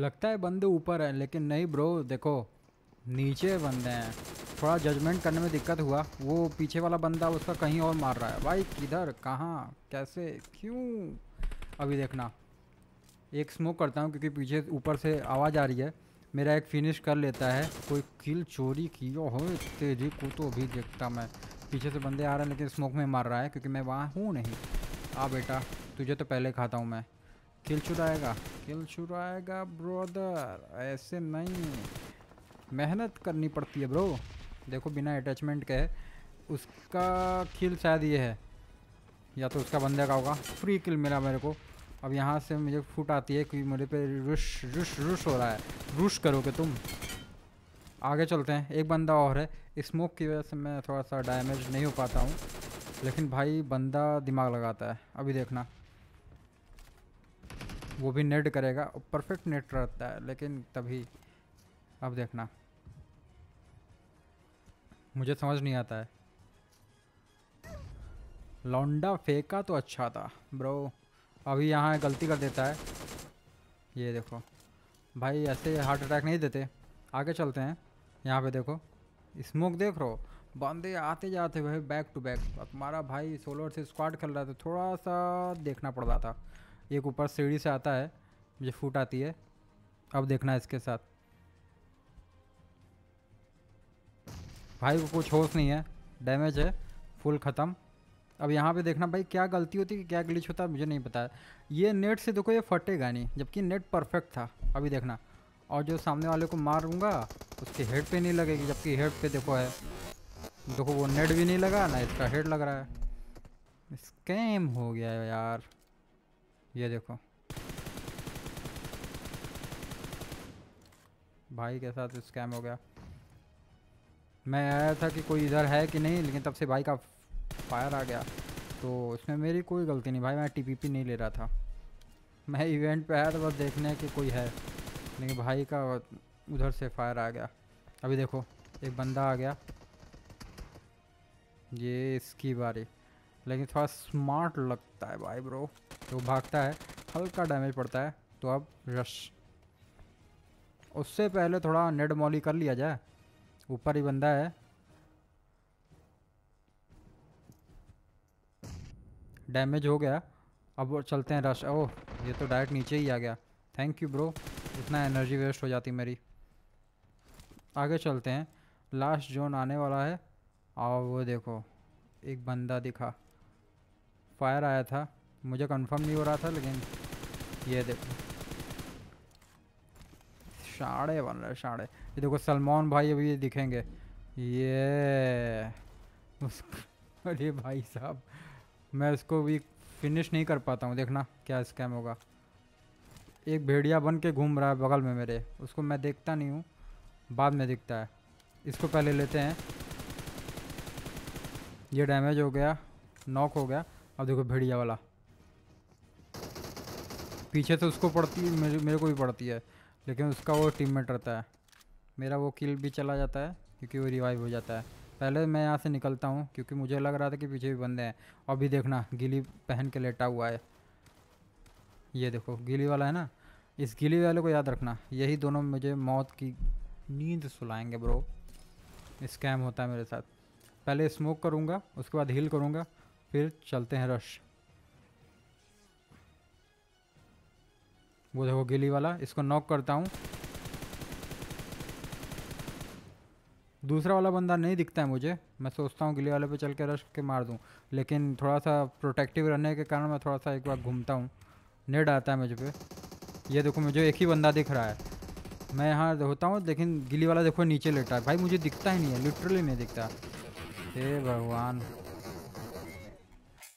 लगता है बंदे ऊपर हैं लेकिन नहीं ब्रो देखो नीचे बंदे हैं थोड़ा जजमेंट करने में दिक्कत हुआ वो पीछे वाला बंदा उसका कहीं और मार रहा है भाई किधर कहाँ कैसे क्यों अभी देखना एक स्मोक करता हूँ क्योंकि पीछे ऊपर से आवाज़ आ रही है मेरा एक फिनिश कर लेता है कोई किल चोरी की ओ हो तेजी को तो भी देखता मैं पीछे से बंदे आ रहे हैं लेकिन स्मोक में मार रहा है क्योंकि मैं वहाँ हूँ नहीं आ बेटा तुझे तो पहले खाता हूँ मैं किल चुराएगा किल चुराएगा ब्रदर ऐसे नहीं मेहनत करनी पड़ती है ब्रो देखो बिना अटैचमेंट के उसका किल शायद ये है या तो उसका बंदे का होगा फ्री किल मिला मेरे को अब यहाँ से मुझे फूट आती है क्योंकि मेरे पे रुश रुश रुश हो रहा है रुश करोगे तुम आगे चलते हैं एक बंदा और है स्मोक की वजह से मैं थोड़ा सा डैमेज नहीं हो पाता हूँ लेकिन भाई बंदा दिमाग लगाता है अभी देखना वो भी नेट करेगा परफेक्ट नेट रहता है लेकिन तभी अब देखना मुझे समझ नहीं आता है लौंडा फेंका तो अच्छा था ब्रो अभी यहाँ गलती कर देता है ये देखो भाई ऐसे हार्ट अटैक नहीं देते आगे चलते हैं यहाँ पे देखो स्मोक देख रहो बंदे आते जाते भाई बैक टू बैक तुम्हारा भाई सोलर से स्क्वाड खेल रहा था थोड़ा सा देखना पड़ रहा था एक ऊपर सीढ़ी से आता है मुझे फूट आती है अब देखना है इसके साथ भाई को कुछ होश नहीं है डैमेज है फुल ख़त्म अब यहाँ पे देखना भाई क्या गलती होती है क्या ग्लिच होता है मुझे नहीं पता है ये नेट से देखो ये फटेगा नहीं जबकि नेट परफेक्ट था अभी देखना और जो सामने वाले को मारूंगा उसके हेड पे नहीं लगेगी जबकि हेड पे देखो है देखो वो नेट भी नहीं लगा ना इसका हेड लग रहा है स्कैम हो गया यार ये देखो भाई के साथ स्कैम हो गया मैं आया था कि कोई इधर है कि नहीं लेकिन तब से भाई का फायर आ गया तो इसमें मेरी कोई गलती नहीं भाई मैं टीपीपी नहीं ले रहा था मैं इवेंट पे आया था बस देखने कि कोई है लेकिन भाई का उधर से फायर आ गया अभी देखो एक बंदा आ गया ये इसकी बारी लेकिन थोड़ा स्मार्ट लगता है भाई ब्रो तो भागता है हल्का डैमेज पड़ता है तो अब रश उससे पहले थोड़ा नेड मॉली कर लिया जाए ऊपर ही बंदा है डैमेज हो गया अब चलते हैं रश ओह ये तो डायरेक्ट नीचे ही आ गया थैंक यू ब्रो इतना एनर्जी वेस्ट हो जाती मेरी आगे चलते हैं लास्ट जोन आने वाला है और वो देखो एक बंदा दिखा फायर आया था मुझे कंफर्म नहीं हो रहा था लेकिन ये देखो साढ़े बन रहे साढ़े ये देखो सलमान भाई अभी ये दिखेंगे ये उसको अरे भाई साहब मैं इसको भी फिनिश नहीं कर पाता हूँ देखना क्या स्कैम होगा एक भेड़िया बन के घूम रहा है बगल में मेरे उसको मैं देखता नहीं हूँ बाद में दिखता है इसको पहले लेते हैं ये डैमेज हो गया नॉक हो गया अब देखो भेड़िया वाला पीछे से उसको पड़ती है मेरे मेरे को भी पड़ती है लेकिन उसका वो टीममेट रहता है मेरा वो किल भी चला जाता है क्योंकि वो रिवाइव हो जाता है पहले मैं यहाँ से निकलता हूँ क्योंकि मुझे लग रहा था कि पीछे भी बंदे हैं अभी देखना गिली पहन के लेटा हुआ है ये देखो गिली वाला है ना इस गिली वाले को याद रखना यही दोनों मुझे मौत की नींद सुलाएंगे ब्रो स्कैम होता है मेरे साथ पहले स्मोक करूँगा उसके बाद हील करूँगा फिर चलते हैं रश वो देखो गिली वाला इसको नॉक करता हूँ दूसरा वाला बंदा नहीं दिखता है मुझे मैं सोचता हूँ गिली वाले पे चल के रश के मार दूँ लेकिन थोड़ा सा प्रोटेक्टिव रहने के कारण मैं थोड़ा सा एक बार घूमता हूँ नेट आता है मुझे पे ये देखो मुझे एक ही बंदा दिख रहा है मैं यहाँ होता हूँ लेकिन गिली वाला देखो नीचे लेटा है भाई मुझे दिखता ही नहीं है लिटरली नहीं दिखता हे भगवान